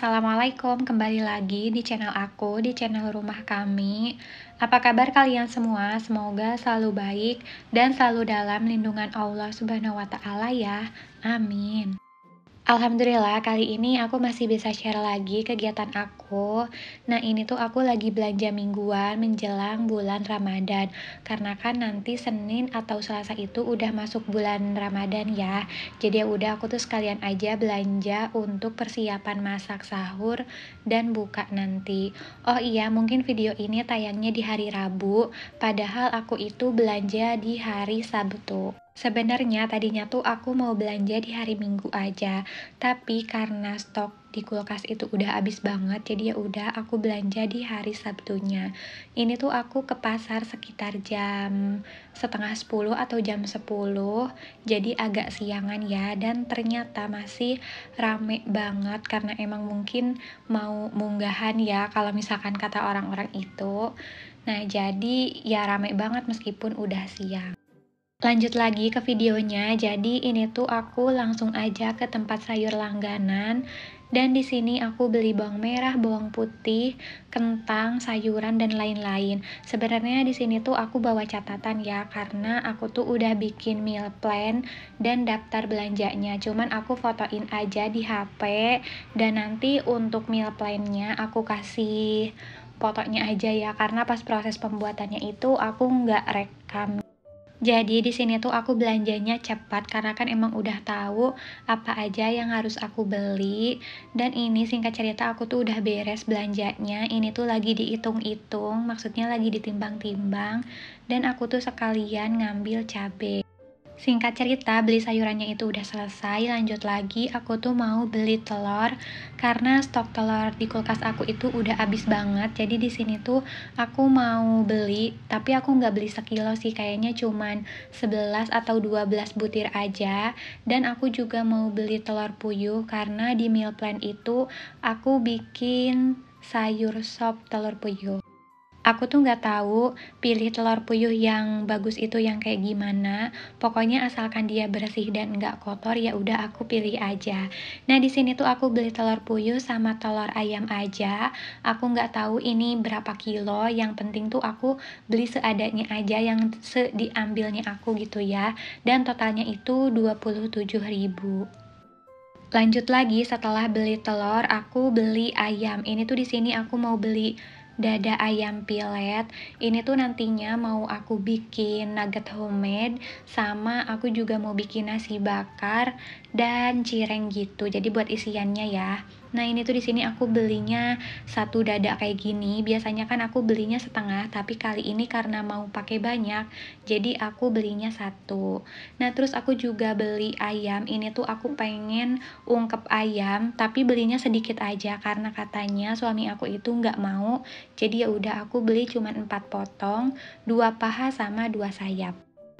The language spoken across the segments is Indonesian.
Assalamualaikum, kembali lagi di channel aku, di channel rumah kami. Apa kabar kalian semua? Semoga selalu baik dan selalu dalam lindungan Allah Subhanahu wa Ta'ala, ya. Amin. Alhamdulillah kali ini aku masih bisa share lagi kegiatan aku. Nah ini tuh aku lagi belanja mingguan menjelang bulan Ramadan. Karena kan nanti Senin atau Selasa itu udah masuk bulan Ramadan ya. Jadi ya udah aku tuh sekalian aja belanja untuk persiapan masak sahur dan buka nanti. Oh iya mungkin video ini tayangnya di hari Rabu. Padahal aku itu belanja di hari Sabtu. Sebenarnya tadinya tuh aku mau belanja di hari Minggu aja, tapi karena stok di kulkas itu udah habis banget, jadi ya udah aku belanja di hari Sabtunya. Ini tuh aku ke pasar sekitar jam setengah 10 atau jam 10, jadi agak siangan ya, dan ternyata masih rame banget karena emang mungkin mau munggahan ya, kalau misalkan kata orang-orang itu. Nah jadi ya rame banget meskipun udah siang. Lanjut lagi ke videonya. Jadi ini tuh aku langsung aja ke tempat sayur langganan dan di sini aku beli bawang merah, bawang putih, kentang, sayuran dan lain-lain. Sebenarnya di sini tuh aku bawa catatan ya karena aku tuh udah bikin meal plan dan daftar belanjanya. Cuman aku fotoin aja di HP dan nanti untuk meal plannya aku kasih fotonya aja ya karena pas proses pembuatannya itu aku nggak rekam. Jadi di sini tuh aku belanjanya cepat karena kan emang udah tahu apa aja yang harus aku beli. Dan ini singkat cerita aku tuh udah beres belanjanya. Ini tuh lagi dihitung-hitung, maksudnya lagi ditimbang-timbang. Dan aku tuh sekalian ngambil cabai. Singkat cerita, beli sayurannya itu udah selesai. Lanjut lagi, aku tuh mau beli telur karena stok telur di kulkas aku itu udah habis banget. Jadi di sini tuh aku mau beli, tapi aku nggak beli sekilo sih, kayaknya cuman 11 atau 12 butir aja. Dan aku juga mau beli telur puyuh karena di meal plan itu aku bikin sayur sop telur puyuh. Aku tuh nggak tahu pilih telur puyuh yang bagus itu yang kayak gimana. Pokoknya asalkan dia bersih dan nggak kotor ya udah aku pilih aja. Nah di sini tuh aku beli telur puyuh sama telur ayam aja. Aku nggak tahu ini berapa kilo. Yang penting tuh aku beli seadanya aja yang se diambilnya aku gitu ya. Dan totalnya itu 27.000 ribu. Lanjut lagi setelah beli telur, aku beli ayam. Ini tuh di sini aku mau beli dada ayam pilet. Ini tuh nantinya mau aku bikin nugget homemade sama aku juga mau bikin nasi bakar dan cireng gitu. Jadi buat isiannya ya. Nah ini tuh di sini aku belinya satu dada kayak gini. Biasanya kan aku belinya setengah, tapi kali ini karena mau pakai banyak, jadi aku belinya satu. Nah terus aku juga beli ayam. Ini tuh aku pengen ungkep ayam, tapi belinya sedikit aja karena katanya suami aku itu nggak mau. Jadi ya udah aku beli cuma empat potong, dua paha sama dua sayap.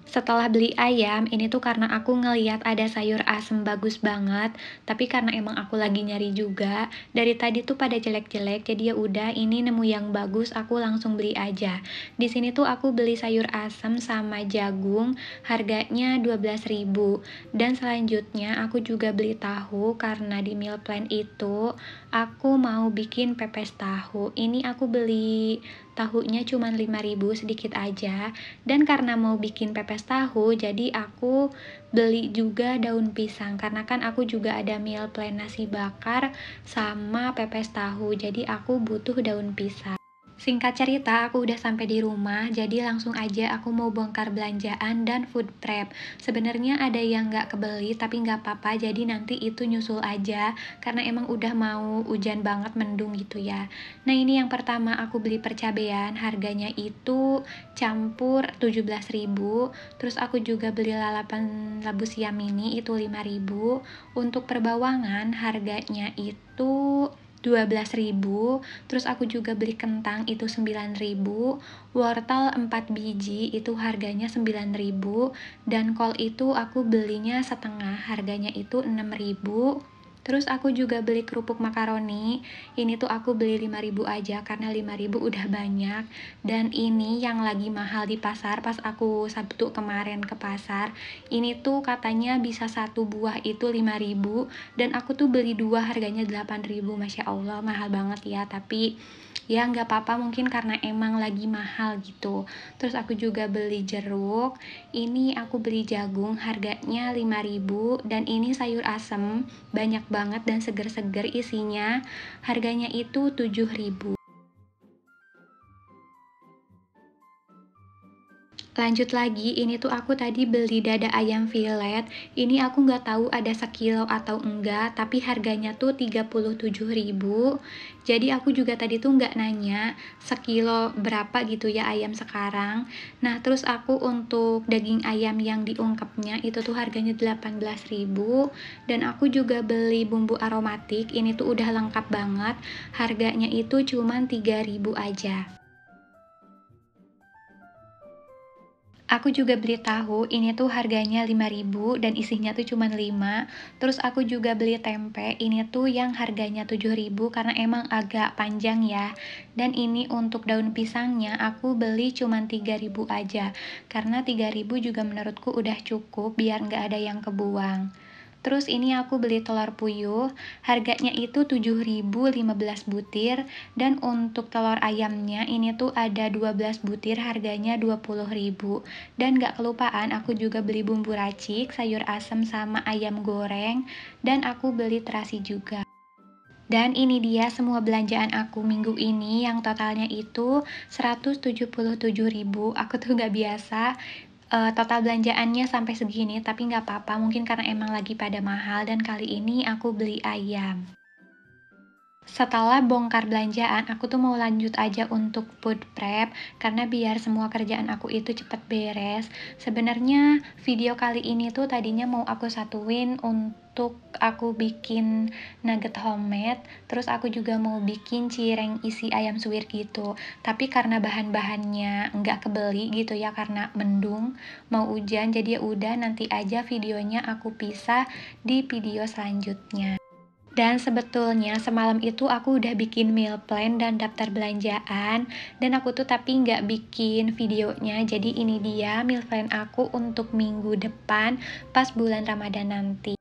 Setelah beli ayam, ini tuh karena aku ngeliat ada sayur asem bagus banget, tapi karena emang aku lagi nyari juga, dari tadi tuh pada jelek-jelek, jadi ya udah ini nemu yang bagus aku langsung beli aja. Di sini tuh aku beli sayur asem sama jagung, harganya 12.000. Dan selanjutnya aku juga beli tahu karena di meal plan itu aku mau bikin pepes tahu. Ini aku beli tahunya cuma 5.000 sedikit aja dan karena mau bikin pepes pepes tahu jadi aku beli juga daun pisang karena kan aku juga ada meal plan nasi bakar sama pepes tahu jadi aku butuh daun pisang Singkat cerita, aku udah sampai di rumah, jadi langsung aja aku mau bongkar belanjaan dan food prep. Sebenarnya ada yang nggak kebeli, tapi nggak apa-apa, jadi nanti itu nyusul aja, karena emang udah mau hujan banget mendung gitu ya. Nah ini yang pertama aku beli percabean, harganya itu campur 17.000, terus aku juga beli lalapan labu siam ini itu 5.000, untuk perbawangan harganya itu 12.000, terus aku juga beli kentang itu 9.000, wortel 4 biji itu harganya 9.000 dan kol itu aku belinya setengah harganya itu 6.000. Terus aku juga beli kerupuk makaroni. Ini tuh aku beli 5000 aja karena 5000 udah banyak dan ini yang lagi mahal di pasar pas aku Sabtu kemarin ke pasar. Ini tuh katanya bisa satu buah itu 5000 dan aku tuh beli dua harganya 8000. Masya Allah mahal banget ya, tapi ya nggak apa-apa mungkin karena emang lagi mahal gitu terus aku juga beli jeruk ini aku beli jagung harganya 5000 dan ini sayur asem banyak banget dan seger-seger isinya. Harganya itu 7000 Lanjut lagi, ini tuh aku tadi beli dada ayam fillet. Ini aku nggak tahu ada sekilo atau enggak, tapi harganya tuh 37 ribu Jadi aku juga tadi tuh nggak nanya sekilo berapa gitu ya ayam sekarang. Nah, terus aku untuk daging ayam yang diungkapnya itu tuh harganya 18.000 dan aku juga beli bumbu aromatik. Ini tuh udah lengkap banget. Harganya itu cuman 3.000 aja. Aku juga beli tahu, ini tuh harganya 5000 dan isinya tuh cuma 5. Terus aku juga beli tempe, ini tuh yang harganya 7000 karena emang agak panjang ya. Dan ini untuk daun pisangnya aku beli cuman 3000 aja. Karena 3000 juga menurutku udah cukup biar nggak ada yang kebuang. Terus ini aku beli telur puyuh, harganya itu 7.015 butir dan untuk telur ayamnya ini tuh ada 12 butir harganya 20.000. Dan gak kelupaan aku juga beli bumbu racik, sayur asam sama ayam goreng dan aku beli terasi juga. Dan ini dia semua belanjaan aku minggu ini yang totalnya itu 177.000. Aku tuh nggak biasa uh, eh, total belanjaannya sampai segini, tapi nggak apa-apa. Mungkin karena emang lagi pada mahal dan kali ini aku beli ayam setelah bongkar belanjaan aku tuh mau lanjut aja untuk food prep karena biar semua kerjaan aku itu cepet beres sebenarnya video kali ini tuh tadinya mau aku satuin untuk aku bikin nugget homemade terus aku juga mau bikin cireng isi ayam suwir gitu tapi karena bahan-bahannya nggak kebeli gitu ya karena mendung mau hujan jadi ya udah nanti aja videonya aku pisah di video selanjutnya dan sebetulnya semalam itu aku udah bikin meal plan dan daftar belanjaan Dan aku tuh tapi nggak bikin videonya Jadi ini dia meal plan aku untuk minggu depan pas bulan Ramadan nanti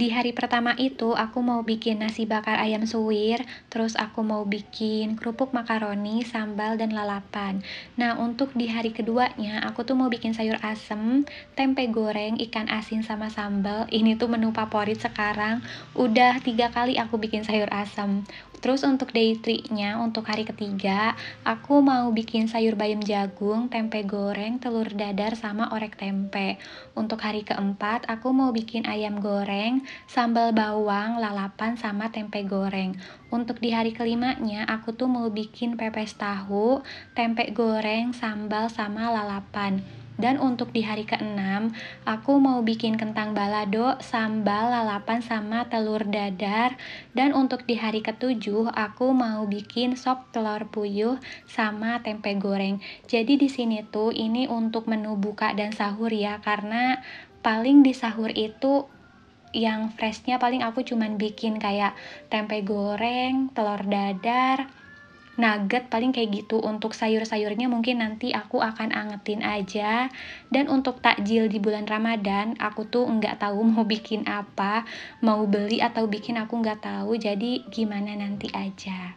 di hari pertama itu aku mau bikin nasi bakar ayam suwir, terus aku mau bikin kerupuk makaroni, sambal, dan lalapan. Nah untuk di hari keduanya aku tuh mau bikin sayur asem, tempe goreng, ikan asin sama sambal. Ini tuh menu favorit sekarang. Udah tiga kali aku bikin sayur asem. Terus untuk day 3 untuk hari ketiga, aku mau bikin sayur bayam jagung, tempe goreng, telur dadar, sama orek tempe. Untuk hari keempat, aku mau bikin ayam goreng, sambal bawang, lalapan, sama tempe goreng. Untuk di hari kelimanya, aku tuh mau bikin pepes tahu, tempe goreng, sambal, sama lalapan. Dan untuk di hari keenam, aku mau bikin kentang balado, sambal, lalapan sama telur dadar. Dan untuk di hari ketujuh, aku mau bikin sop telur puyuh sama tempe goreng. Jadi di sini tuh ini untuk menu buka dan sahur ya, karena paling di sahur itu yang freshnya paling aku cuman bikin kayak tempe goreng, telur dadar, nugget paling kayak gitu untuk sayur-sayurnya mungkin nanti aku akan angetin aja dan untuk takjil di bulan Ramadan aku tuh nggak tahu mau bikin apa mau beli atau bikin aku nggak tahu jadi gimana nanti aja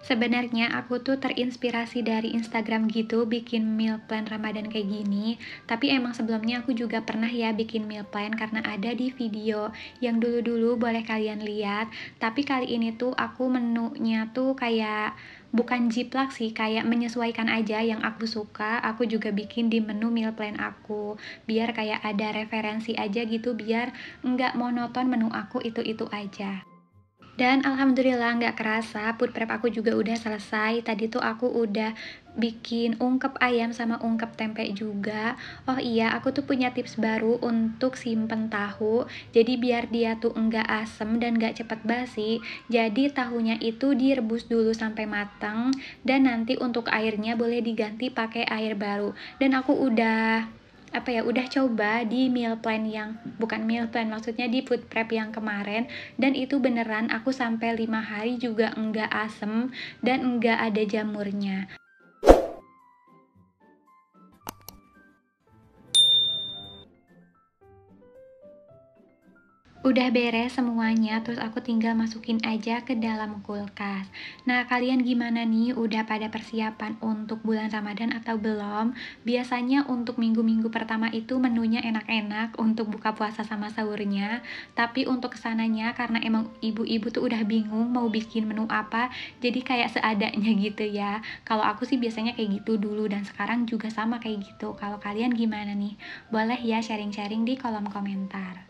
Sebenarnya aku tuh terinspirasi dari Instagram gitu bikin meal plan Ramadan kayak gini, tapi emang sebelumnya aku juga pernah ya bikin meal plan karena ada di video yang dulu-dulu boleh kalian lihat, tapi kali ini tuh aku menunya tuh kayak bukan jiplak sih, kayak menyesuaikan aja yang aku suka, aku juga bikin di menu meal plan aku, biar kayak ada referensi aja gitu, biar nggak monoton menu aku itu-itu aja. Dan alhamdulillah nggak kerasa food prep aku juga udah selesai. Tadi tuh aku udah bikin ungkep ayam sama ungkep tempe juga. Oh iya, aku tuh punya tips baru untuk simpen tahu. Jadi biar dia tuh enggak asem dan nggak cepet basi. Jadi tahunya itu direbus dulu sampai matang dan nanti untuk airnya boleh diganti pakai air baru. Dan aku udah apa ya udah coba di meal plan yang bukan meal plan maksudnya di food prep yang kemarin dan itu beneran aku sampai lima hari juga enggak asem dan enggak ada jamurnya Udah beres semuanya, terus aku tinggal masukin aja ke dalam kulkas. Nah, kalian gimana nih? Udah pada persiapan untuk bulan Ramadan atau belum? Biasanya untuk minggu-minggu pertama itu menunya enak-enak untuk buka puasa sama sahurnya. Tapi untuk kesananya, karena emang ibu-ibu tuh udah bingung mau bikin menu apa, jadi kayak seadanya gitu ya. Kalau aku sih biasanya kayak gitu dulu dan sekarang juga sama kayak gitu. Kalau kalian gimana nih? Boleh ya sharing-sharing di kolom komentar.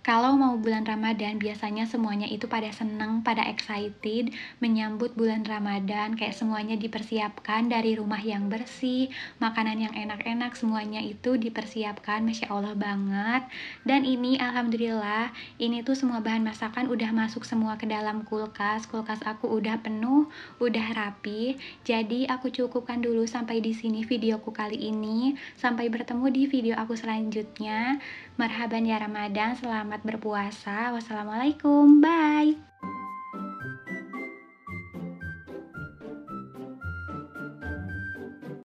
Kalau mau bulan Ramadan, biasanya semuanya itu pada seneng, pada excited, menyambut bulan Ramadan, kayak semuanya dipersiapkan dari rumah yang bersih, makanan yang enak-enak, semuanya itu dipersiapkan, Masya Allah banget. Dan ini Alhamdulillah, ini tuh semua bahan masakan udah masuk semua ke dalam kulkas, kulkas aku udah penuh, udah rapi, jadi aku cukupkan dulu sampai di sini videoku kali ini, sampai bertemu di video aku selanjutnya. Marhaban ya Ramadan, selamat berpuasa. Wassalamualaikum, bye.